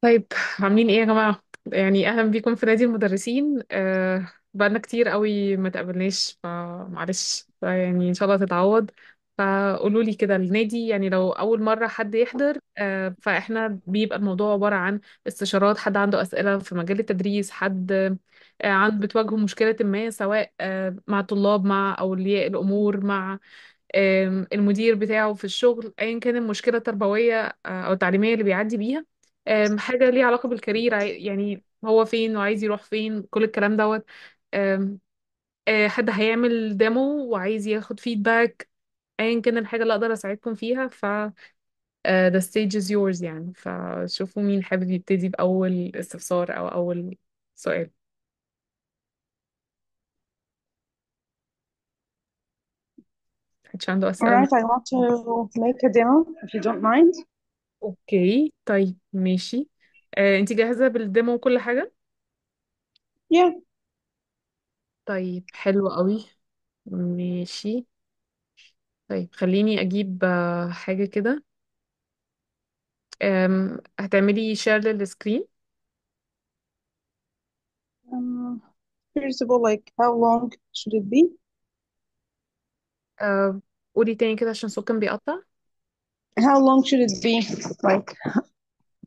طيب عاملين ايه يا جماعة؟ يعني اهلا بيكم في نادي المدرسين آه بقالنا كتير قوي ما تقابلناش فمعلش يعني ان شاء الله تتعوض فقولوا لي كده النادي يعني لو اول مرة حد يحضر آه فاحنا بيبقى الموضوع عبارة عن استشارات حد عنده اسئلة في مجال التدريس حد آه عند بتواجهه مشكلة ما سواء آه مع الطلاب مع اولياء الامور مع آه المدير بتاعه في الشغل ايا كان المشكلة التربوية آه او التعليمية اللي بيعدي بيها حاجة ليها علاقة بالكارير يعني هو فين وعايز يروح فين كل الكلام دوت آه، حد هيعمل ديمو وعايز ياخد فيدباك ايا كان الحاجة اللي اقدر اساعدكم فيها ف آه، the stage is yours يعني فشوفوا مين حابب يبتدي بأول استفسار او اول سؤال محدش عنده All اسئلة right, I want to make a demo if you don't mind. اوكي طيب ماشي آه، انت جاهزة بالديمو وكل حاجة يا طيب حلو قوي ماشي طيب خليني اجيب آه، حاجة كده آم، هتعملي شير للسكرين first of all like how long should it be آه، قولي تاني كده عشان صوت كان بيقطع How long should it be? Like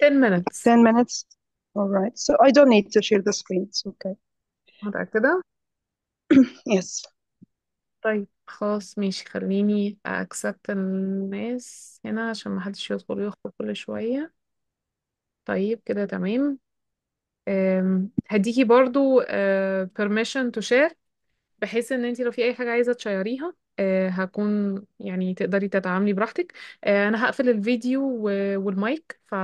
10 minutes. 10 minutes. All right. So I don't need to share the screen. It's okay. متأكدة؟ yes. طيب خلاص ماشي خليني accept الناس هنا عشان ما حدش يدخل ويخرج كل شوية طيب كده تمام هديكي برضو permission to share بحيث ان انت لو في اي حاجه عايزه تشيريها آه، هكون يعني تقدري تتعاملي براحتك آه، انا هقفل الفيديو و- والمايك ف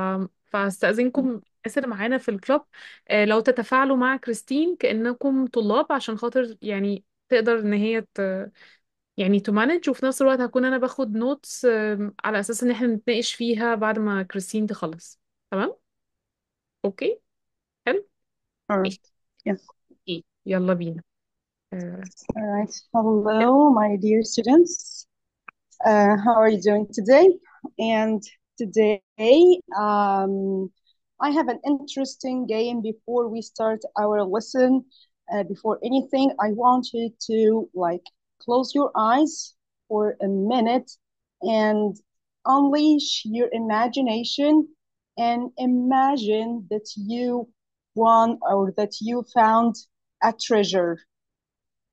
فاستأذنكم الناس اللي معانا في الكلاب آه، لو تتفاعلوا مع كريستين كأنكم طلاب عشان خاطر يعني تقدر ان هي ت... يعني manage وفي نفس الوقت هكون انا باخد نوتس على اساس ان احنا نتناقش فيها بعد ما كريستين تخلص تمام اوكي حلو All right. ماشي. Yeah. يلا بينا All right. Hello, my dear students. Uh, how are you doing today? And today, um, I have an interesting game before we start our lesson. Uh, before anything, I want you to like close your eyes for a minute and unleash your imagination and imagine that you won or that you found a treasure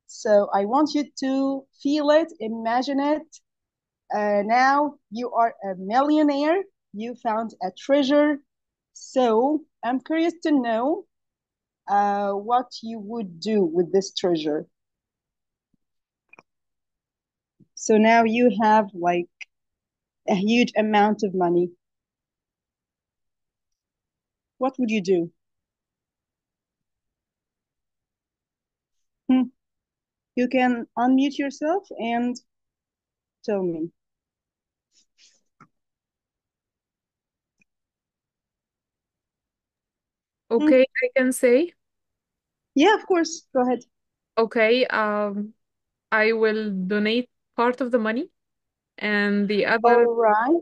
so I want you to feel it, imagine it. Uh, now you are a millionaire, you found a treasure. So I'm curious to know uh, what you would do with this treasure. So now you have like a huge amount of money. What would you do? You can unmute yourself and tell me. Okay, hmm. I can say. Yeah, of course. Go ahead. Okay, um, I will donate part of the money and the other. All right.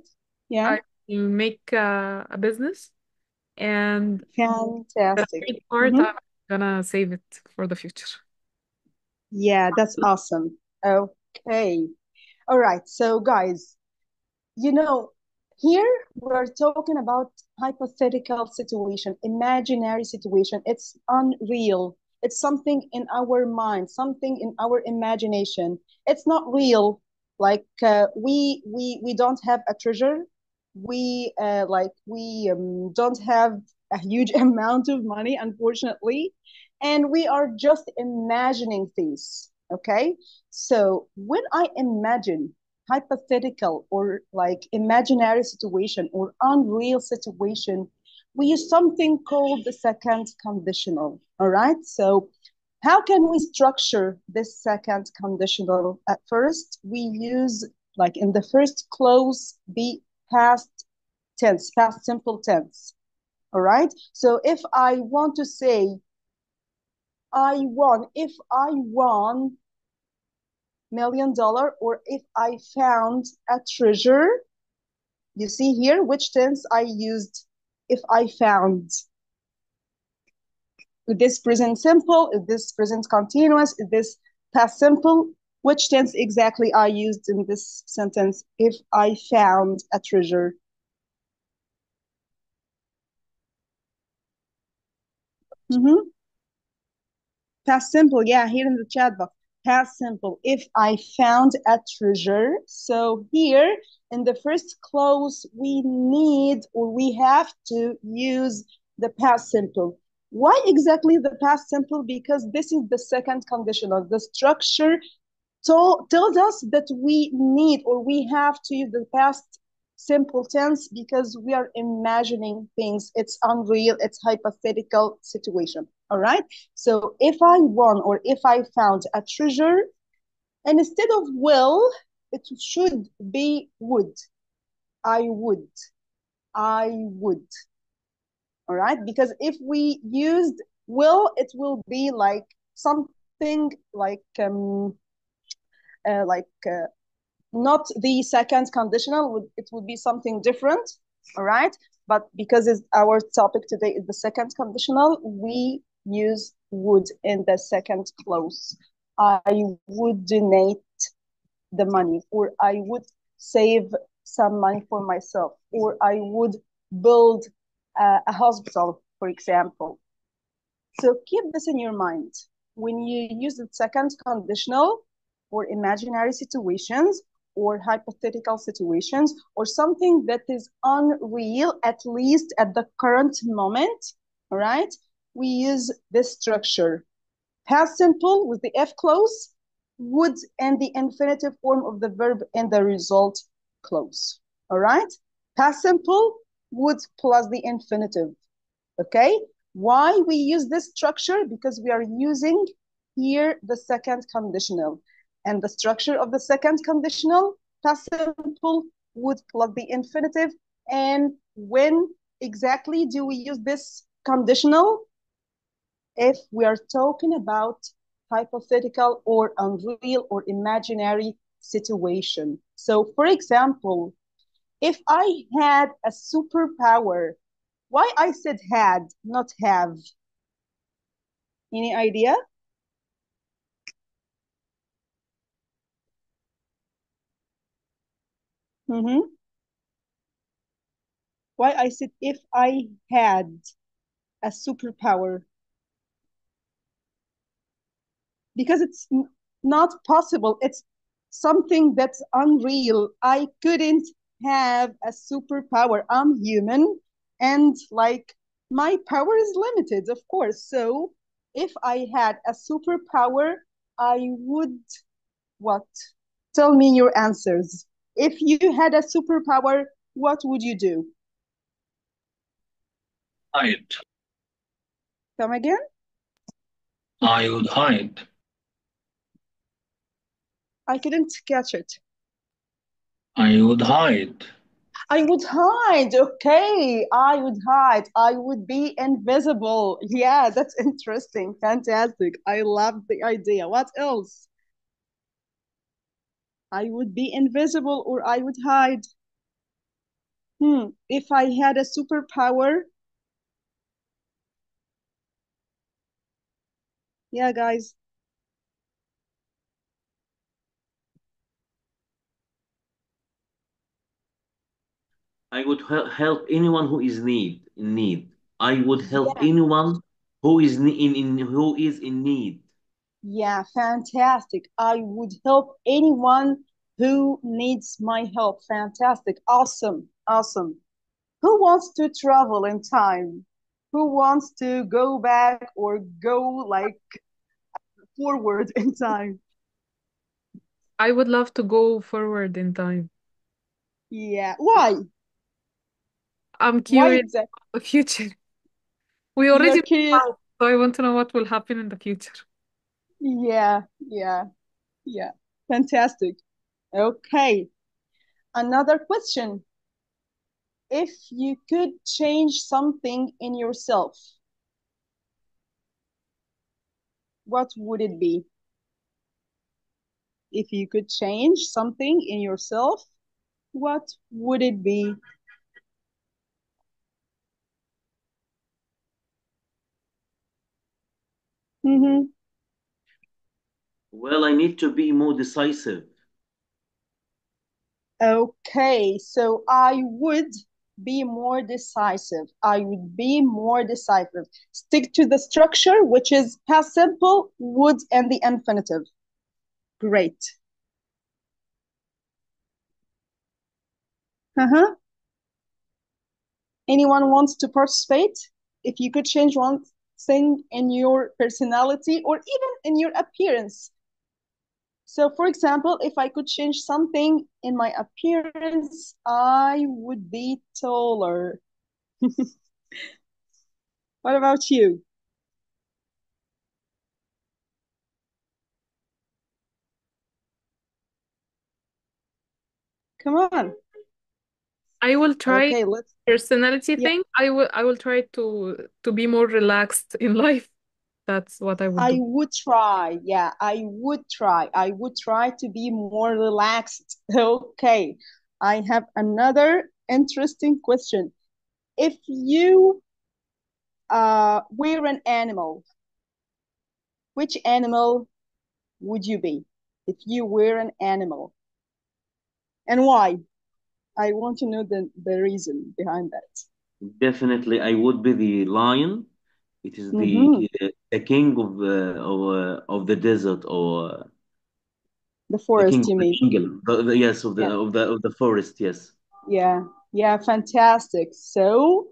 Yeah. I will make uh, a business and fantastic. The part mm -hmm. I'm gonna save it for the future. Yeah, that's awesome. Okay. All right. So, guys, you know, here we're talking about hypothetical situation, imaginary situation. It's unreal. It's something in our mind, something in our imagination. It's not real. Like uh, we we we don't have a treasure. We uh, like we um, don't have a huge amount of money, unfortunately and we are just imagining things okay so when i imagine hypothetical or like imaginary situation or unreal situation we use something called the second conditional all right so how can we structure this second conditional at first we use like in the first close be past tense past simple tense all right so if i want to say I won, if I won million dollar or if I found a treasure. You see here which tense I used if I found. Is this present simple? Is this present continuous? Is this past simple? Which tense exactly I used in this sentence if I found a treasure? Mm-hmm. Past simple, yeah, here in the chat box. Past simple, if I found a treasure. So here in the first clause, we need or we have to use the past simple. Why exactly the past simple? Because this is the second conditional. The structure tells us that we need or we have to use the past simple tense because we are imagining things. It's unreal, it's hypothetical situation. All right. So if I won or if I found a treasure, and instead of will, it should be would. I would. I would. All right. Because if we used will, it will be like something like um, uh, like uh, not the second conditional. It would be something different. All right. But because it's our topic today is the second conditional, we use wood in the second clause. I would donate the money, or I would save some money for myself, or I would build uh, a hospital, for example. So keep this in your mind. When you use the second conditional or imaginary situations or hypothetical situations or something that is unreal, at least at the current moment, right? we use this structure. Past simple with the F close, would, and the infinitive form of the verb and the result close. All right? Past simple, would plus the infinitive. Okay? Why we use this structure? Because we are using here the second conditional. And the structure of the second conditional, past simple, would plus the infinitive. And when exactly do we use this conditional? if we are talking about hypothetical or unreal or imaginary situation. So, for example, if I had a superpower, why I said had, not have? Any idea? Mm-hmm. Why I said if I had a superpower because it's not possible. It's something that's unreal. I couldn't have a superpower. I'm human and like my power is limited, of course. So if I had a superpower, I would what? Tell me your answers. If you had a superpower, what would you do? Hide. Come again? I would hide. I couldn't catch it. I would hide. I would hide. Okay, I would hide. I would be invisible. Yeah, that's interesting. Fantastic. I love the idea. What else? I would be invisible or I would hide. Hmm, if I had a superpower. Yeah, guys, I would help anyone who is need in need. I would help yeah. anyone who is in, in who is in need. Yeah, fantastic. I would help anyone who needs my help. Fantastic. Awesome. Awesome. Who wants to travel in time? Who wants to go back or go like forward in time? I would love to go forward in time. Yeah. Why? I'm curious exactly? about the future. We already curious. so I want to know what will happen in the future. Yeah, yeah, yeah. Fantastic. Okay. Another question. If you could change something in yourself, what would it be? If you could change something in yourself, what would it be? Mm-hmm. Well, I need to be more decisive. Okay, so I would be more decisive. I would be more decisive. Stick to the structure, which is past simple, would, and the infinitive. Great. Uh huh. Anyone wants to participate? If you could change one thing in your personality or even in your appearance. So, for example, if I could change something in my appearance, I would be taller. what about you? Come on. I will try okay, let's... personality yeah. thing. I will I will try to to be more relaxed in life. That's what I would I do. would try. Yeah, I would try. I would try to be more relaxed. Okay. I have another interesting question. If you uh were an animal, which animal would you be if you were an animal? And why? I want to know the, the reason behind that. Definitely, I would be the lion. It is the, mm-hmm. the king of uh, of, uh, of the desert or uh, the forest. The you mean? The, the, yes, of the yeah. of the of the forest. Yes. Yeah. Yeah. Fantastic. So,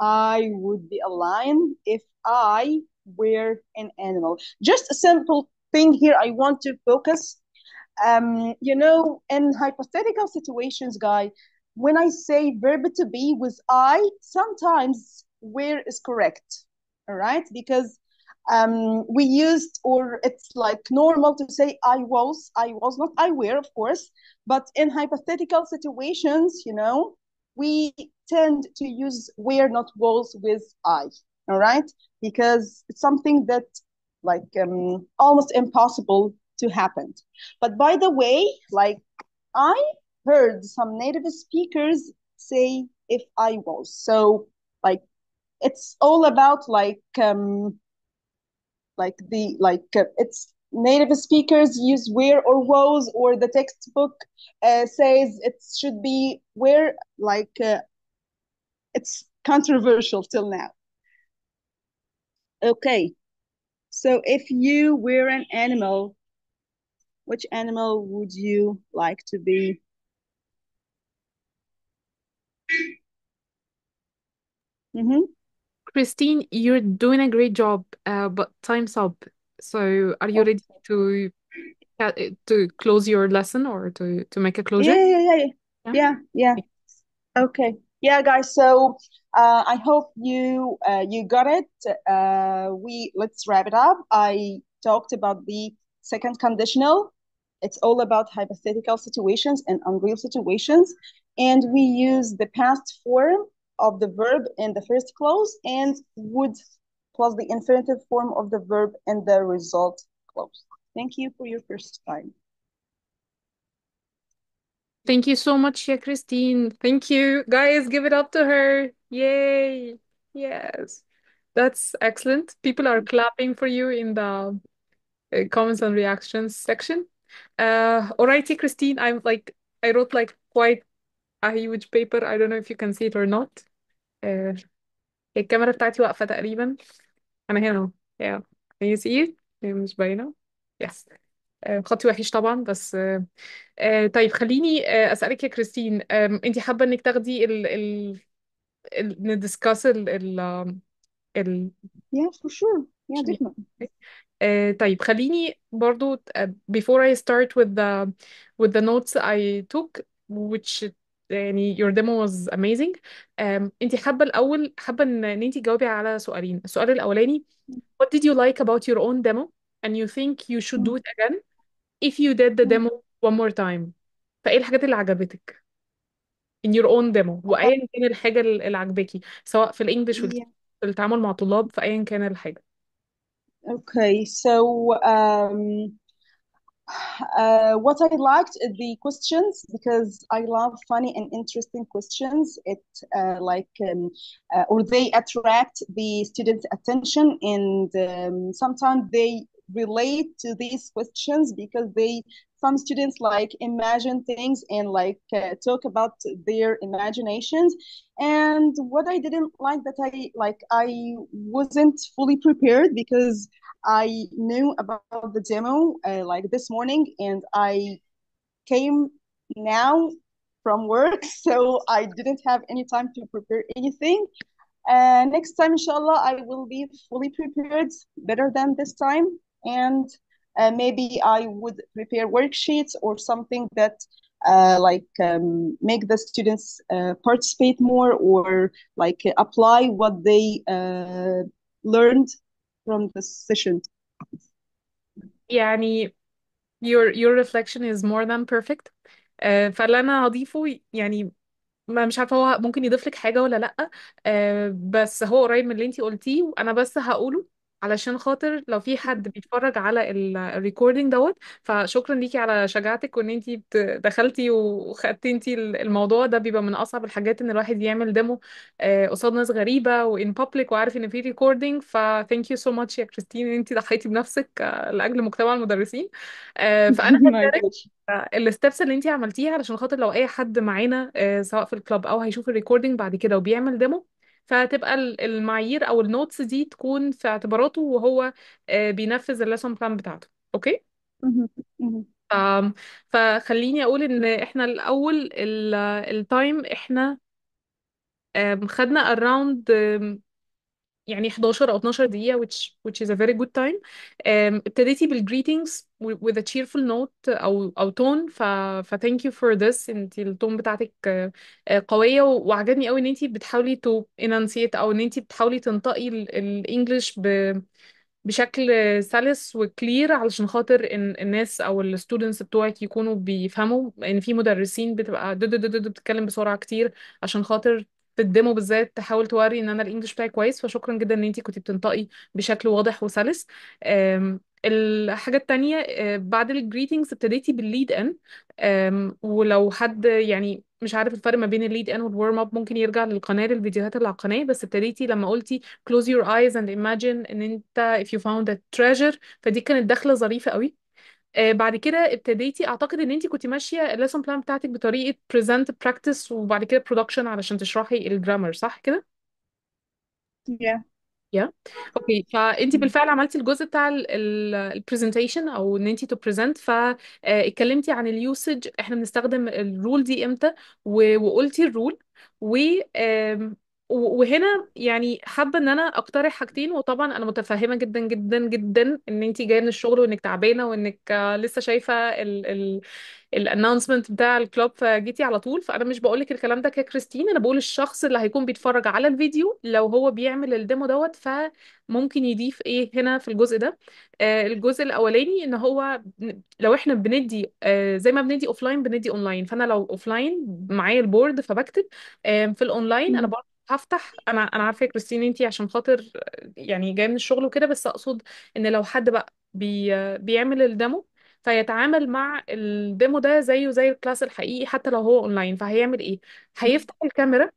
I would be a lion if I were an animal. Just a simple thing here. I want to focus um, you know, in hypothetical situations, guy, when I say verb to be with I, sometimes where is correct, all right? Because um, we used, or it's like normal to say I was, I was not, I were, of course, but in hypothetical situations, you know, we tend to use where, not was, with I, all right? Because it's something that like um, almost impossible to happen. But by the way, like I heard some native speakers say, if I was. So like it's all about like um like the like uh, it's native speakers use where or was or the textbook uh, says it should be where like uh, it's controversial till now okay so if you were an animal which animal would you like to be? Mm-hmm. Christine, you're doing a great job, uh, but time's up. So are you okay. ready to to close your lesson or to to make a closure? Yeah, yeah, yeah, yeah, yeah. yeah. Okay, yeah, guys. So uh, I hope you uh, you got it. Uh, we let's wrap it up. I talked about the second conditional it's all about hypothetical situations and unreal situations. And we use the past form of the verb in the first clause and would plus the infinitive form of the verb in the result clause. Thank you for your first time. Thank you so much, yeah, Christine. Thank you. Guys, give it up to her. Yay. Yes. That's excellent. People are clapping for you in the uh, comments and reactions section. Uh, alrighty, Christine. I'm like I wrote like quite a huge paper. I don't know if you can see it or not. Uh, الكاميرا بتاعتي واقفة تقريبا. أنا هنا. Yeah. Can you see it? مش باينة. Yes. Uh, خطي وحش طبعا بس uh, uh, طيب خليني أسألك يا كريستين um, أنت حابة إنك تاخدي ال ال ال ال ال um، ال Yeah, for sure. Yeah, definitely. طيب خليني برضو before I start with the with the notes I took which يعني your demo was amazing um, انت حابة الأول حابة ان انت تجاوبي على سؤالين السؤال الأولاني what did you like about your own demo and you think you should do it again if you did the demo one more time فايه الحاجات اللي عجبتك in your own demo وايا كان الحاجة اللي عجباكي سواء في الانجليش وال- في التعامل مع طلاب في ايا كان الحاجة Okay, so um, uh, what I liked uh, the questions because I love funny and interesting questions. It uh, like um, uh, or they attract the students' attention, and um, sometimes they relate to these questions because they some students like imagine things and like uh, talk about their imaginations and what i didn't like that i like i wasn't fully prepared because i knew about the demo uh, like this morning and i came now from work so i didn't have any time to prepare anything uh, next time inshallah i will be fully prepared better than this time and uh, maybe I would prepare worksheets or something that uh, like um, make the students uh, participate more or like apply what they uh, learned from the session. Yeah, I mean, your your reflection is more than perfect. Uh, فاللي انا هضيفه يعني ما مش عارفه هو ممكن يضيف لك حاجه ولا لا uh, بس هو قريب من اللي انت قلتيه وانا بس هقوله علشان خاطر لو في حد بيتفرج على الريكوردينج دوت فشكرا ليكي على شجاعتك وان انتي دخلتي وخدتي انتي الموضوع ده بيبقى من اصعب الحاجات ان الواحد يعمل ديمو آه، قصاد ناس غريبة وان بابليك وعارف ان في ريكوردينج فثانك يو سو ماتش يا كريستين ان انتي ضحيتي بنفسك آه، لاجل مجتمع المدرسين آه، فانا هشارك الستبس اللي انتي عملتيها علشان خاطر لو اي حد معانا سواء في الكلاب او هيشوف الريكوردينج بعد كده وبيعمل ديمو فتبقى المعايير او النوتس دي تكون في اعتباراته وهو آه، بينفذ الليسون بلان بتاعته اوكي فخليني اقول ان احنا الاول التايم احنا خدنا around يعني 11 او 12 دقيقة which which is a very good time um, ابتديتي بالgreetings with a cheerful note او او tone ف ف thank you for this انت التون بتاعتك آه، قوية وعجبني قوي ان انت بتحاولي to enunciate او ان انت بتحاولي تنطقي الانجليش ب بشكل سلس وكلير علشان خاطر ان الناس او الستودنتس بتوعك يكونوا بيفهموا ان في مدرسين بتبقى دد دد دد بتتكلم بسرعة كتير عشان خاطر في الديمو بالذات تحاول توري ان انا الانجليش بتاعي كويس فشكرا جدا ان انت كنت بتنطقي بشكل واضح وسلس الحاجة التانية آه، بعد الجريتنجز ابتديتي بالليد ان ولو حد يعني مش عارف الفرق ما بين الليد ان والورم اب ممكن يرجع للقناة للفيديوهات اللي على القناه بس ابتديتي لما قلتي close your eyes and imagine ان انت if you found a treasure فدي كانت دخلة ظريفة قوي آه، بعد كده ابتديتي اعتقد ان انت كنت ماشيه الليسون بلان بتاعتك بطريقه present practice وبعد كده production علشان تشرحي الجرامر صح كده؟ yeah. يا اوكي فانت بالفعل عملتي الجزء بتاع البرزنتيشن او ان انت تو بريزنت فاتكلمتي عن اليوسج احنا بنستخدم الرول دي امتى وقلتي الرول و وهنا يعني حابه ان انا اقترح حاجتين وطبعا انا متفهمه جدا جدا جدا ان انت جايه من الشغل وانك تعبانه وانك لسه شايفه ال الانونسمنت بتاع الكلوب فجيتي على طول فانا مش بقول لك الكلام ده ككريستين انا بقول الشخص اللي هيكون بيتفرج على الفيديو لو هو بيعمل الديمو دوت فممكن يضيف ايه هنا في الجزء ده آه، الجزء الاولاني ان هو لو احنا بندي آه، زي ما بندي اوفلاين بندي اونلاين فانا لو اوفلاين معايا البورد فبكتب في الاونلاين انا هفتح انا انا عارفه يا كريستين انتي عشان خاطر يعني جايه من الشغل وكده بس اقصد ان لو حد بقى بي بيعمل الديمو فيتعامل مع الديمو ده زيه زي الكلاس الحقيقي حتى لو هو اونلاين فهيعمل ايه هيفتح الكاميرا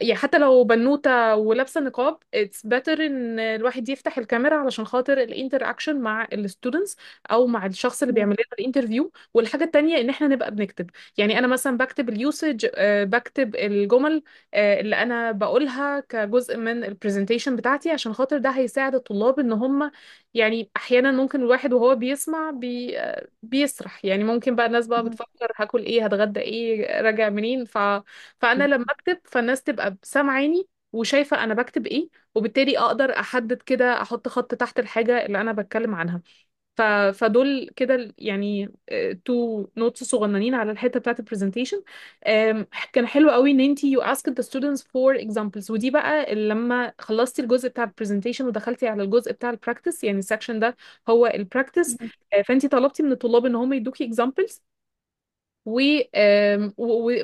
يعني حتى لو بنوتة ولابسة نقاب it's better ان الواحد يفتح الكاميرا علشان خاطر الانتراكشن مع الستودنتس او مع الشخص اللي بيعمل لنا الانترفيو والحاجة التانية ان احنا نبقى بنكتب يعني انا مثلا بكتب اليوسج آه، بكتب الجمل آه، اللي انا بقولها كجزء من البرزنتيشن بتاعتي عشان خاطر ده هيساعد الطلاب ان هم يعني احيانا ممكن الواحد وهو بيسمع بي بيسرح يعني ممكن بقى الناس بقى بتفكر هاكل ايه هتغدى ايه راجع منين ف... فانا لما اكتب فالناس تبقى سامعاني وشايفه انا بكتب ايه وبالتالي اقدر احدد كده احط خط تحت الحاجه اللي انا بتكلم عنها ف... فدول كده يعني تو آه، نوتس صغننين على الحته بتاعت البرزنتيشن كان حلو قوي ان انت يو اسك the students for examples ودي بقى لما خلصتي الجزء بتاع البرزنتيشن ودخلتي على الجزء بتاع البراكتس يعني السكشن ده هو البراكتس آه، فانت طلبتي من الطلاب ان هم يدوكي examples و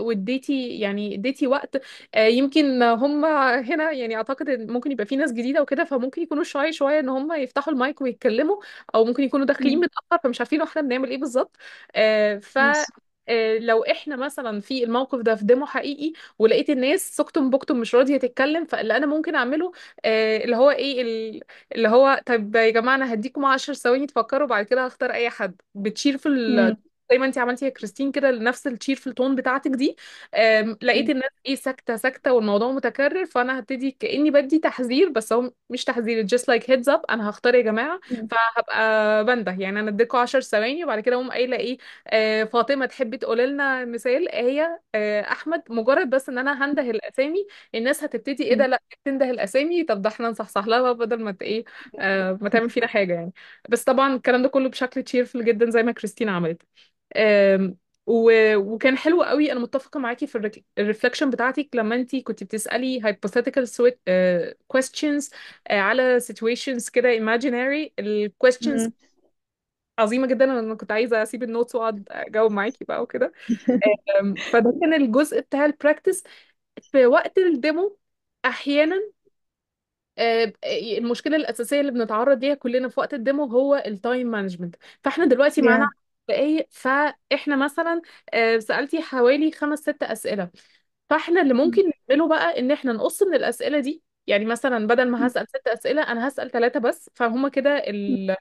واديتي يعني اديتي وقت آه، يمكن هم هنا يعني اعتقد إن ممكن يبقى في ناس جديده وكده فممكن يكونوا شاي شويه ان هم يفتحوا المايك ويتكلموا او ممكن يكونوا داخلين متاخر فمش عارفين احنا بنعمل ايه بالظبط آه، ف آه، لو احنا مثلا في الموقف ده في ديمو حقيقي ولقيت الناس سكتم بكتم مش راضيه تتكلم فاللي انا ممكن اعمله آه، اللي هو ايه اللي هو طب يا جماعه انا هديكم 10 ثواني تفكروا بعد كده هختار اي حد بتشير في ال- زي ما انت عملتي يا كريستين كده لنفس التشيرفل تون بتاعتك دي لقيت الناس ايه ساكته ساكته والموضوع متكرر فانا هبتدي كاني بدي تحذير بس هو مش تحذير it's just like heads up انا هختار يا جماعه فهبقى بنده يعني انا اديكم 10 ثواني وبعد كده اقوم قايله ايه آه، فاطمه تحبي تقولي لنا مثال هي آه، احمد مجرد بس ان انا هنده الاسامي الناس هتبتدي ايه ده لا تنده الاسامي طب ده احنا نصحصح لها بدل ما ايه آه، ما تعمل فينا حاجه يعني بس طبعا الكلام ده كله بشكل تشيرفل جدا زي ما كريستين عملت وكان حلو قوي انا متفقه معاكي في الريفلكشن بتاعتك لما انت كنت بتسالي hypothetical سويت آه، questions آه، على situations كده imaginary ال questions عظيمه جدا انا كنت عايزه اسيب النوتس واقعد اجاوب معاكي بقى وكده فده كان الجزء بتاع البراكتس في وقت الديمو احيانا آه، المشكله الاساسيه اللي بنتعرض ليها كلنا في وقت الديمو هو التايم مانجمنت فاحنا دلوقتي معانا yeah. دقايق فاحنا مثلا آه، سألتي حوالي خمس ست أسئلة فاحنا اللي ممكن نعمله بقى ان احنا نقص من الأسئلة دي يعني مثلا بدل ما هسأل ست أسئلة أنا هسأل ثلاثة بس فهم كده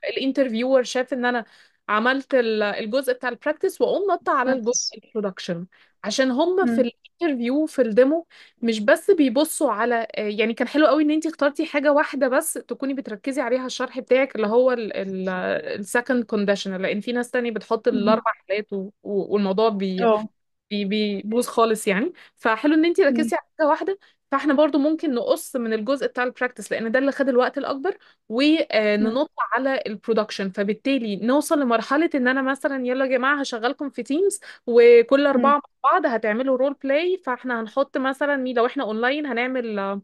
الانترفيور شاف إن أنا عملت الجزء بتاع البراكتس وأقوم نط على الجزء البرودكشن عشان هم في الانترفيو في الديمو مش بس بيبصوا على آه، يعني كان حلو قوي إن أنت اخترتي حاجة واحدة بس تكوني بتركزي عليها الشرح بتاعك اللي هو السكند كونديشن لأن في ناس تانية بتحط الأربع حالات والموضوع بي اه بي- بيبوظ خالص يعني فحلو ان انت ركزتي على حاجه واحده فاحنا برضو ممكن نقص من الجزء بتاع البراكتس لان ده اللي خد الوقت الاكبر وننط آه، على البرودكشن فبالتالي نوصل لمرحله ان انا مثلا يلا يا جماعه هشغلكم في تيمز وكل اربعه مع بعض هتعملوا رول بلاي فاحنا هنحط مثلا مين لو احنا اونلاين هنعمل آه،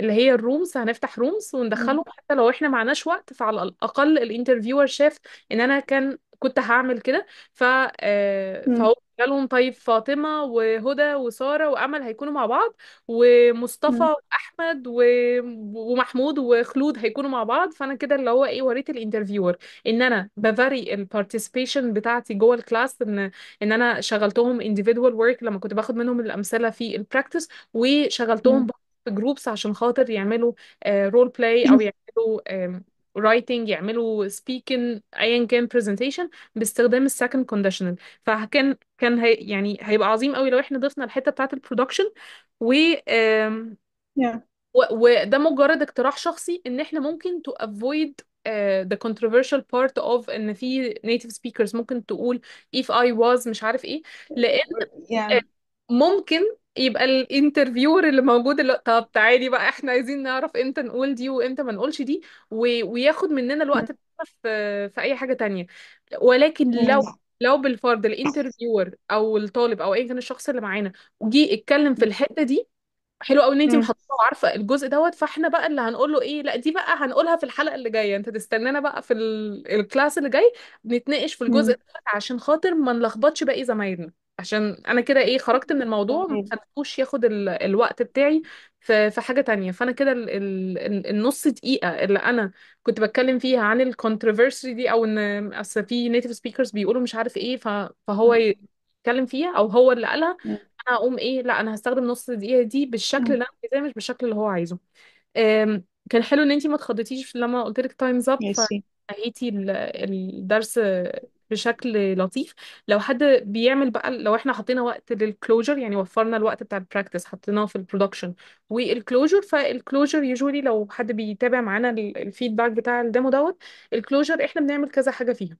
اللي هي الرومز هنفتح رومز وندخلهم حتى لو احنا معناش وقت فعلى الاقل الانترفيور شاف ان انا كان كنت هعمل كده ف آه، فهو جالهم طيب فاطمة وهدى وسارة وأمل هيكونوا مع بعض ومصطفى وأحمد و... ومحمود وخلود هيكونوا مع بعض فأنا كده اللي هو إيه وريت الانترفيور إن أنا بفاري البارتيسيبيشن بتاعتي جوه الكلاس إن إن أنا شغلتهم individual work لما كنت باخد منهم الأمثلة في البراكتس وشغلتهم في جروبس عشان خاطر يعملوا رول آه، بلاي أو يعملوا writing يعملوا speaking ايا كان presentation باستخدام السكند كونديشنال فكان كان هي يعني هيبقى عظيم قوي لو احنا ضفنا الحته بتاعه البرودكشن و yeah. و- وده مجرد اقتراح شخصي ان احنا ممكن to avoid uh, the controversial part of ان في native speakers ممكن تقول if I was مش عارف ايه لان yeah. آه، ممكن يبقى الانترفيور اللي موجود اللي طب تعالي بقى احنا عايزين نعرف امتى نقول دي وامتى ما نقولش دي و... وياخد مننا الوقت بتاعنا في في اي حاجة تانية ولكن لو لو بالفرض الانترفيور او الطالب او ايا كان الشخص اللي معانا جه اتكلم في الحتة دي حلو قوي ان انت محطوطه وعارفه الجزء دوت فاحنا بقى اللي هنقول له ايه لا دي بقى هنقولها في الحلقه اللي جايه انت تستنانا بقى في ال... الكلاس اللي جاي نتناقش في الجزء دوت عشان خاطر ما نلخبطش باقي زمايلنا عشان انا كده ايه خرجت من الموضوع ما خدتوش ياخد الوقت بتاعي في... في حاجة تانية فانا كده النص دقيقة اللي انا كنت بتكلم فيها عن الكونتروفيرسي دي او ان اصل في نيتيف سبيكرز بيقولوا مش عارف ايه فهو يتكلم فيها او هو اللي قالها انا اقوم ايه لا انا هستخدم نص دقيقة دي بالشكل اللي انا عايزاه مش بالشكل اللي هو عايزه كان حلو ان انتي ما تخضتيش لما قلت لك تايمز اب ميرسي فنهيتي الدرس بشكل لطيف لو حد بيعمل بقى لو احنا حطينا وقت للكلوجر يعني وفرنا الوقت بتاع البراكتس حطيناه في البرودكشن والكلوجر فالكلوجر يجولي لو حد بيتابع معانا الفيدباك بتاع الديمو دوت الكلوجر احنا بنعمل كذا حاجه فيها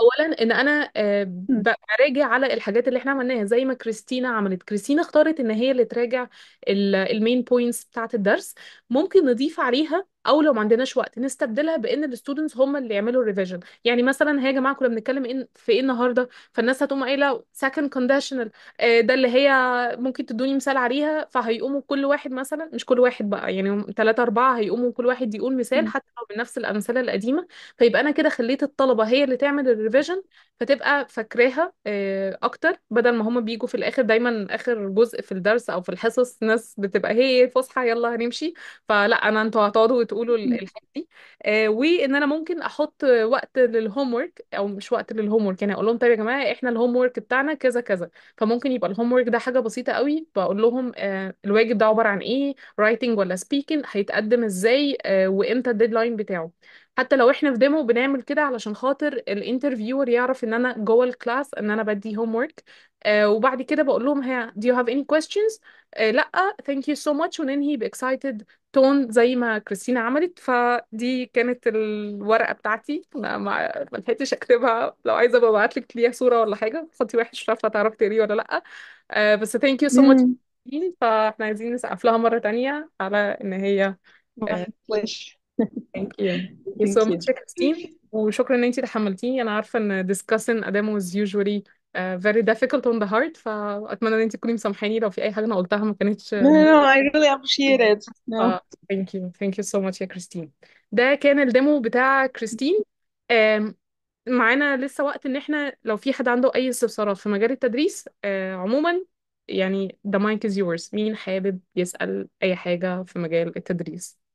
اولا ان انا آه، براجع على الحاجات اللي احنا عملناها زي ما كريستينا عملت كريستينا اختارت ان هي اللي تراجع المين بوينتس بتاعه الدرس ممكن نضيف عليها او لو ما عندناش وقت نستبدلها بان الستودنتس هم اللي يعملوا الريفيجن يعني مثلا هي يا جماعه كنا بنتكلم إن في ايه النهارده فالناس هتقوم قايله سكند كونديشنال آه، ده اللي هي ممكن تدوني مثال عليها فهيقوموا كل واحد مثلا مش كل واحد بقى يعني ثلاثه اربعه هيقوموا كل واحد يقول مثال حتى لو من نفس الامثله القديمه فيبقى انا كده خليت الطلبه هي اللي تعمل الريفيجن فتبقى فاكراها آه، اكتر بدل ما هم بيجوا في الاخر دايما اخر جزء في الدرس او في الحصص ناس بتبقى هي إيه، فسحه يلا هنمشي فلا انا انتوا هتقعدوا تقولوا الحاجات دي آه، وان انا ممكن احط وقت للهوم ورك او مش وقت للهوم ورك يعني اقول لهم طيب يا جماعه احنا الهوم ورك بتاعنا كذا كذا فممكن يبقى الهوم ورك ده حاجه بسيطه قوي بقول لهم آه، الواجب ده عباره عن ايه رايتنج ولا سبيكنج هيتقدم ازاي آه، وامتى الديدلاين بتاعه حتى لو احنا في ديمو بنعمل كده علشان خاطر الانترفيور يعرف ان انا جوه الكلاس ان انا بدي هوم ورك آه وبعد كده بقول لهم ها do you have any questions آه، لا thank you so much وننهي باكسايتد تون زي ما كريستينا عملت فدي كانت الورقه بتاعتي ما ما لحقتش اكتبها لو عايزه ببعت لك ليها صوره ولا حاجه خطي وحش مش عارفه تعرف تقريه ولا لا آه بس thank you so much فاحنا عايزين نسقف لها مره تانية على ان هي آه، Thank you. Thank you so Thank much Christine. يا كريستين وشكرا ان انت تحملتيني انا عارفه ان discussing Adam is usually uh, very difficult on the heart فاتمنى ان انت تكوني مسامحاني لو في اي حاجه انا قلتها ما كانتش No, no, no, I really appreciate it. No. Uh, thank you. Thank you so much يا كريستين ده كان الديمو بتاع كريستين Um, معانا لسه وقت ان احنا لو في حد عنده اي استفسارات في مجال التدريس uh, عموما يعني the mic is yours مين حابب يسأل اي حاجه في مجال التدريس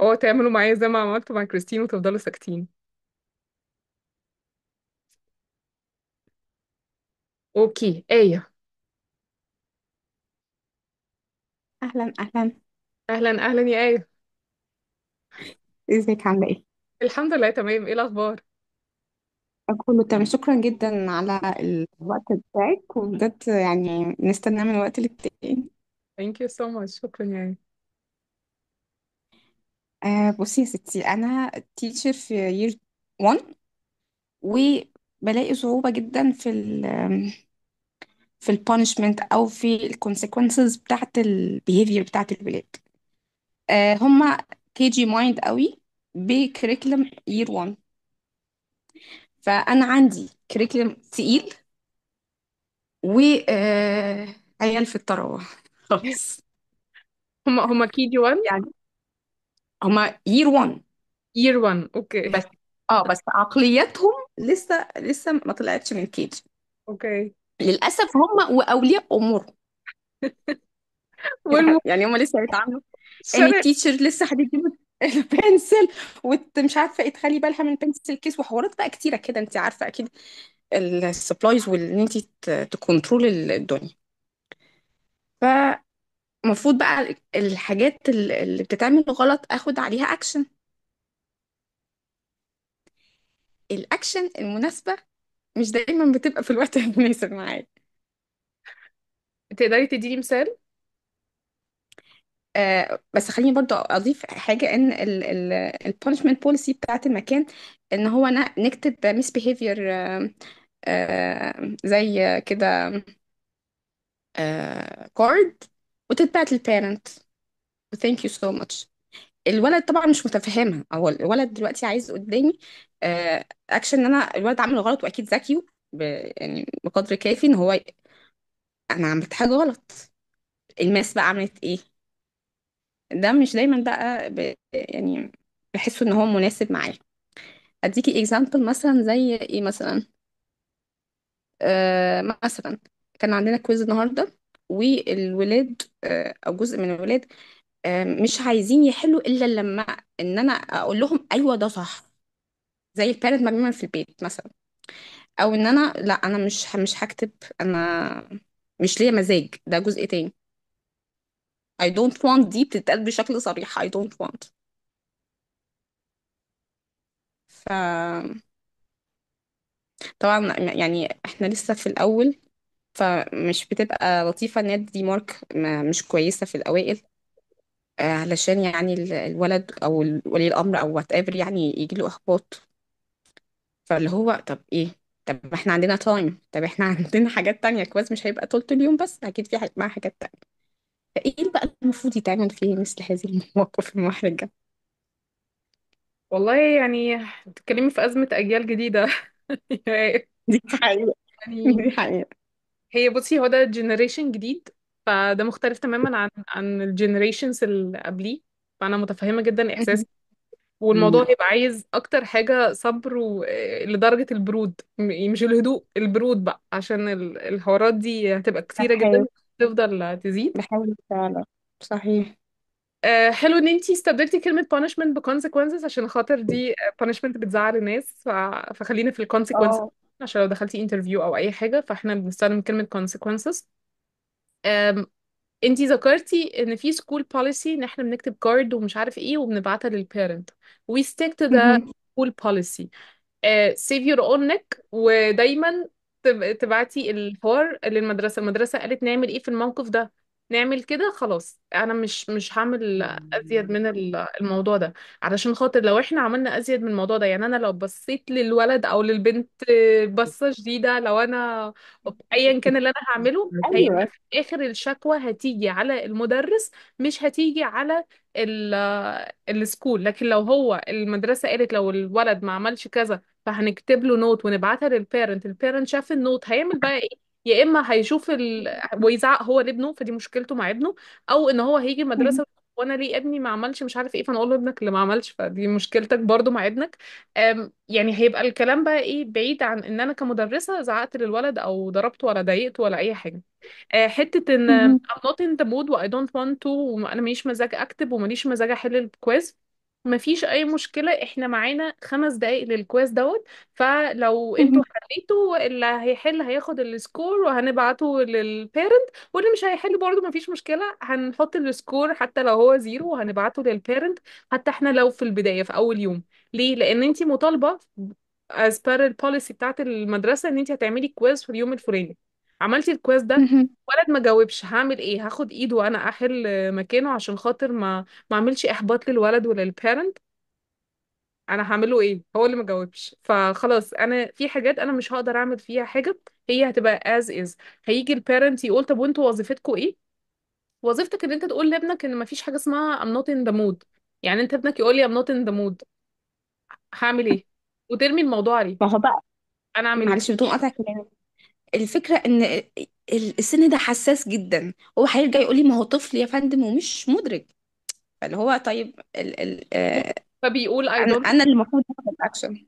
اه تعملوا معايا زي ما عملتوا مع كريستين وتفضلوا ساكتين اوكي آية اهلا اهلا اهلا اهلا يا آية ازيك عامله ايه الحمد لله تمام ايه الاخبار كله تمام شكرا جدا على الوقت بتاعك وبجد يعني نستنى من وقت للتاني thank you so much شكرا يا آية آه بصي يا ستي انا تيتشر في يير 1 وبلاقي صعوبة جدا في الـ في البانشمنت او في الكونسيكونسز بتاعه البيهيفير بتاعه الولاد آه هما كي جي مايند قوي بكريكلم يير 1 فانا عندي كريكلم تقيل و آه، عيال في الطراوه خالص هما هما كي جي 1 يعني هما year one year one اوكي بس اه بس عقليتهم لسه لسه ما طلعتش من كيج اوكي للأسف هم وأولياء أمورهم والم... يعني هم لسه بيتعاملوا ان شر التيتشر لسه هتجيب البنسل ومش مش عارفه ايه تخلي بالها من بنسل كيس وحوارات بقى كتيره كده انت عارفه اكيد السبلايز وان انت تكونترول الدنيا ف المفروض بقى الحاجات اللي بتتعمل غلط اخد عليها اكشن الاكشن المناسبة مش دايما بتبقى في الوقت المناسب معايا تقدري تديني مثال آه بس خليني برضو اضيف حاجه ان punishment بوليسي بتاعت المكان ان هو انا نكتب ميس بيهيفير آه، آه، زي كده كارد آه، وتتبعت للبيرنت وثانك يو سو ماتش الولد طبعا مش متفهمها هو الولد دلوقتي عايز قدامي اكشن آه، ان انا الولد عمل غلط واكيد ذكي يعني بقدر كافي ان هو انا عملت حاجه غلط الماس بقى عملت ايه ده مش دايما بقى ب... يعني بحس ان هو مناسب معايا اديكي اكزامبل مثلا زي ايه مثلا آه مثلا كان عندنا كويز النهارده والولاد آه، او جزء من الولاد آه، مش عايزين يحلوا الا لما ان انا اقول لهم ايوه ده صح زي البارنت مجنون في البيت مثلا او ان انا لا انا مش مش هكتب انا مش ليا مزاج ده جزء تاني I don't want دي بتتقال بشكل صريح I don't want ف طبعا يعني احنا لسه في الاول فمش بتبقى لطيفة ان دي تدي مارك ما- مش كويسة في الأوائل آه، علشان يعني الولد أو ولي الأمر أو وات ايفر يعني يجيله إحباط فاللي هو طب ايه طب ما احنا عندنا تايم طب احنا عندنا حاجات تانية كويس مش هيبقى طول اليوم بس أكيد في حاجة- معاه حاجات تانية فايه بقى المفروض يتعمل فيه مثل هذه المواقف المحرجة والله يعني بتتكلمي في أزمة أجيال جديده دي حقيقة يعني دي حقيقة هي بصي هو ده جنريشن جديد فده مختلف تماما عن عن الجنريشنز اللي قبليه فانا متفهمه جدا احساس والموضوع هيبقى عايز اكتر حاجه صبر و... آه، لدرجه البرود مش الهدوء البرود بقى عشان الحوارات دي هتبقى كتيره جدا بحاول تفضل تزيد بحاول فعلا صحيح آه، حلو ان انتي استبدلتي كلمة punishment ب consequences عشان خاطر دي بانشمنت punishment بتزعل الناس ف... فخلينا في ال consequences اه عشان لو دخلتي انترفيو او اي حاجه فاحنا بنستخدم كلمه consequences أم، انتي ذكرتي ان في سكول بوليسي ان احنا بنكتب كارد ومش عارف ايه وبنبعتها للبيرنت وي ستيك تو ذا مهم. سكول بوليسي سيف يور اون نيك ودايما تبعتي الحوار للمدرسه المدرسه قالت نعمل ايه في الموقف ده نعمل كده خلاص انا مش مش هعمل ازيد من الموضوع ده علشان خاطر لو احنا عملنا ازيد من الموضوع ده يعني انا لو بصيت للولد او للبنت بصة شديدة لو انا ايا كان اللي انا هعمله هيبقى ايوه في اخر الشكوى هتيجي على المدرس مش هتيجي على ال السكول لكن لو هو المدرسة قالت لو الولد ما عملش كذا فهنكتب له نوت ونبعتها للبيرنت البيرنت شاف النوت هيعمل بقى ايه يا اما هيشوف ال... ويزعق هو لابنه فدي مشكلته مع ابنه او ان هو هيجي المدرسه وانا ليه ابني ما عملش مش عارف ايه فانا اقول له ابنك اللي ما عملش فدي مشكلتك برضو مع ابنك أم، يعني هيبقى الكلام بقى ايه بعيد عن ان انا كمدرسه زعقت للولد او ضربته ولا ضايقته ولا اي حاجه آه، حته ان I'm not in the mood و I don't want to وانا ماليش مزاج اكتب وماليش مزاج احل الكويز مفيش اي مشكله احنا معانا خمس دقايق للكويس دوت فلو انتوا حليتوا اللي هيحل هياخد السكور وهنبعته للبيرنت واللي مش هيحل برضه مفيش مشكله هنحط السكور حتى لو هو زيرو وهنبعته للبيرنت حتى احنا لو في البدايه في اول يوم ليه لان انتي مطالبه as per البوليسي بتاعت المدرسه ان انتي هتعملي كويز في اليوم الفلاني عملتي الكويس ده ولد ما جاوبش هعمل ايه هاخد ايده وانا احل مكانه عشان خاطر ما ما اعملش احباط للولد ولا للبيرنت انا هعمله ايه هو اللي ما جاوبش فخلاص انا في حاجات انا مش هقدر اعمل فيها حاجه هي هتبقى as is هيجي البيرنت يقول طب وانتوا وظيفتكم ايه وظيفتك ان انت تقول لابنك ان مفيش حاجه اسمها I'm not in the mood يعني انت ابنك يقول لي I'm not in the mood هعمل ايه وترمي الموضوع عليه ما هو بقى انا اعمل ايه معلش بتقوم قطع كلامك الفكرة ان السن ده حساس جدا هو هيرجع يقول لي ما هو طفل يا فندم ومش مدرك فاللي هو طيب ال ال آه، فبيقول اي انا دونت انا اللي المفروض اخد اكشن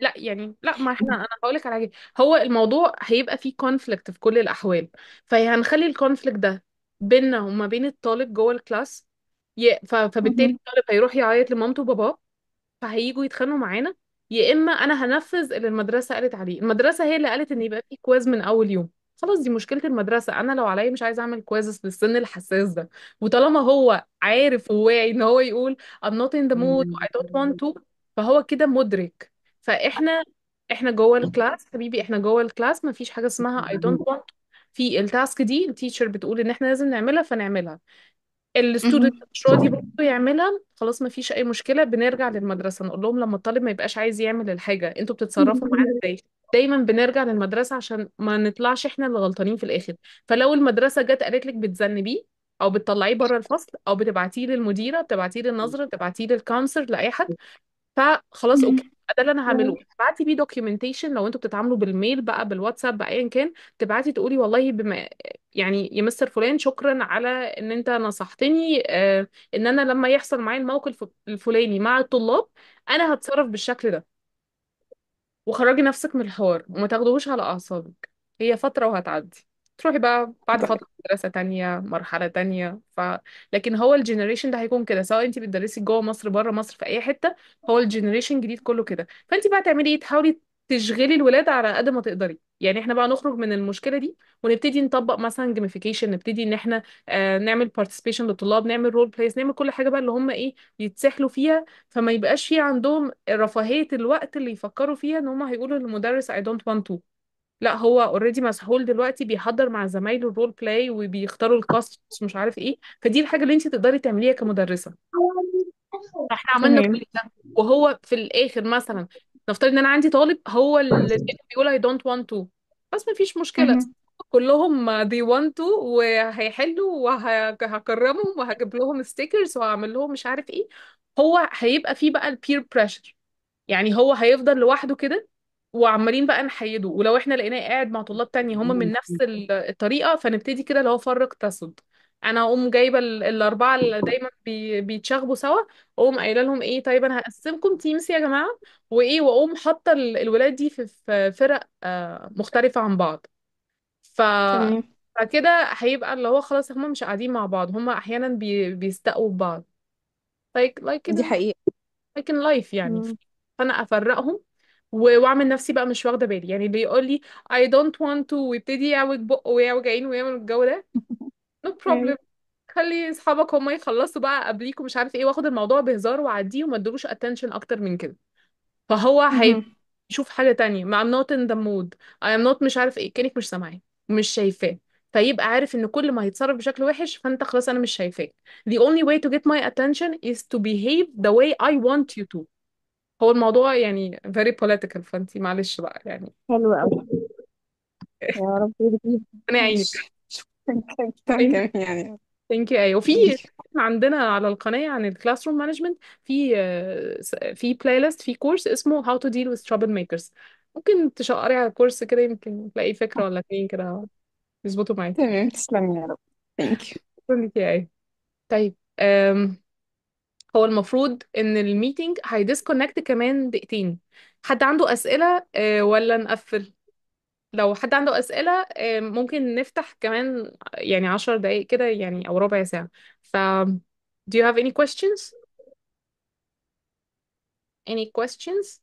لا يعني لا ما احنا انا هقول لك على حاجه هو الموضوع هيبقى فيه كونفليكت في كل الاحوال فهنخلي الكونفليكت ده بيننا وما بين الطالب جوه الكلاس فبالتالي الطالب هيروح يعيط لمامته وباباه فهيجوا يتخانقوا معانا يا اما انا هنفذ اللي المدرسه قالت عليه المدرسه هي اللي قالت ان يبقى في كويز من اول يوم خلاص دي مشكله المدرسه انا لو عليا مش عايزه اعمل كويز للسن الحساس ده وطالما هو عارف وواعي ان هو يقول I'm not in the mood I don't want to فهو كده مدرك فاحنا احنا جوه الكلاس حبيبي احنا جوه الكلاس ما فيش حاجه اسمها I don't want to. في التاسك دي التيتشر بتقول ان احنا لازم نعملها فنعملها الستودنت مش راضي برضه يعملها خلاص ما فيش اي مشكله بنرجع للمدرسه نقول لهم لما الطالب ما يبقاش عايز يعمل الحاجه انتوا بتتصرفوا معاه ازاي دايما بنرجع للمدرسه عشان ما نطلعش احنا اللي غلطانين في الاخر فلو المدرسه جت قالت لك بتذنبيه او بتطلعيه بره الفصل او بتبعتيه للمديره بتبعتيه للنظره بتبعتيه للكونسل لاي حد فخلاص اوكي ده اللي انا هعمله ابعتي بيه دوكيومنتيشن لو انتوا بتتعاملوا بالميل بقى بالواتساب بايا كان تبعتي تقولي والله بما يعني يا مستر فلان شكرا على ان انت نصحتني آه ان انا لما يحصل معايا الموقف الفلاني مع الطلاب انا هتصرف بالشكل ده وخرجي نفسك من الحوار وما تاخدوهوش على اعصابك هي فترة وهتعدي تروحي بقى بعد فترة مدرسة تانية مرحلة تانية ف... لكن هو الجنريشن ده هيكون كده سواء انت بتدرسي جوه مصر بره مصر في اي حتة هو الجنريشن الجديد كله كده فانت بقى تعملي ايه تحاولي تشغلي الولاد على قد ما تقدري يعني احنا بقى نخرج من المشكلة دي ونبتدي نطبق مثلا جيميفيكيشن نبتدي ان احنا آه نعمل بارتيسيبيشن للطلاب نعمل رول بلايز نعمل كل حاجة بقى اللي هم ايه يتسحلوا فيها فما يبقاش في عندهم رفاهية الوقت اللي يفكروا فيها ان هم هيقولوا للمدرس I don't want to لا هو اوريدي مسحول دلوقتي بيحضر مع زمايله الرول بلاي وبيختاروا الكاست مش عارف ايه فدي الحاجه اللي انت تقدري تعمليها كمدرسه احنا عملنا كل ده وهو في الاخر مثلا نفترض ان انا عندي طالب هو اللي بيقول اي دونت وانت تو بس ما فيش مشكله كلهم they want to وهيحلوا وهكرمهم وهجيب لهم ستيكرز وهعمل لهم مش عارف ايه هو هيبقى فيه بقى البير بريشر يعني هو هيفضل لوحده كده وعمالين بقى نحيده ولو احنا لقيناه قاعد مع طلاب تانية هم من امم. نفس الطريقة فنبتدي كده اللي هو فرق تصد انا اقوم جايبه الاربعه اللي دايما بي... بيتشاغبوا سوا اقوم قايله لهم ايه طيب انا هقسمكم تيمز يا جماعه وايه واقوم حاطه الولاد دي في فرق آه، مختلفه عن بعض ف تمام فكده هيبقى اللي هو خلاص هم مش قاعدين مع بعض هم احيانا بي... بيستقوا ببعض like like دي حقيقة like in life يعني مم. فانا افرقهم واعمل نفسي بقى مش واخده بالي يعني اللي يقول لي I don't want to ويبتدي يعوج بقه ويعوج عينه ويعمل الجو ده no أيوة. problem خلي اصحابك هما يخلصوا بقى قبليك ومش عارف ايه واخد الموضوع بهزار وعديه وما ادلوش attention اكتر من كده فهو هي يشوف حاجة تانية ما I'm not in the mood I am not مش عارف ايه كأنك مش سامعاه ومش شايفاه فيبقى عارف ان كل ما هيتصرف بشكل وحش فانت خلاص انا مش شايفاك the only way to get my attention is to behave the way I want you to هو الموضوع يعني very political فانت معلش بقى يعني حلو قوي يا رب يجيب ربنا يعينك ماشي تمام يعني ثانك يو ايوه في عندنا على القناه عن الكلاس روم مانجمنت في في بلاي ليست في كورس اسمه How to deal with troublemakers ممكن تشقري على الكورس كده يمكن تلاقي فكره ولا اتنين كده يظبطوا معاكي تمام تسلمي يا رب thank you أيوة. طيب أم. هو المفروض ان الميتنج هيديسكونكت كمان دقيقتين حد عنده اسئله آه، ولا نقفل لو حد عنده اسئله آه، ممكن نفتح كمان يعني عشر دقايق كده يعني او ربع ساعه ف do you have any questions any questions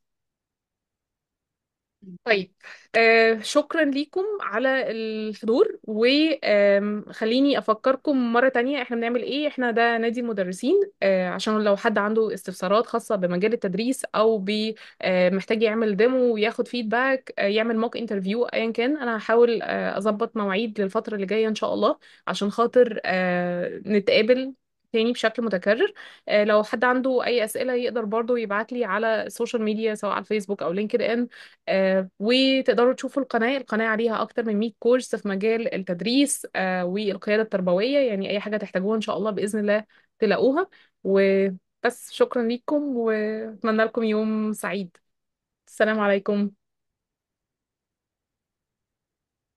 طيب آه شكرا ليكم على الحضور وخليني افكركم مره تانية احنا بنعمل ايه احنا ده نادي المدرسين آه عشان لو حد عنده استفسارات خاصه بمجال التدريس او آه محتاج يعمل ديمو وياخد فيدباك آه يعمل موك انترفيو ايا كان انا هحاول آه، اظبط مواعيد للفتره اللي جايه ان شاء الله عشان خاطر آه، نتقابل تاني بشكل متكرر آه، لو حد عنده أي أسئلة يقدر برضو يبعت لي على السوشيال ميديا سواء على الفيسبوك أو لينكد إن آه، وتقدروا تشوفوا القناة القناة عليها أكتر من 100 كورس في مجال التدريس آه، والقيادة التربوية يعني أي حاجة تحتاجوها إن شاء الله بإذن الله تلاقوها وبس شكرا ليكم وأتمنى لكم يوم سعيد السلام عليكم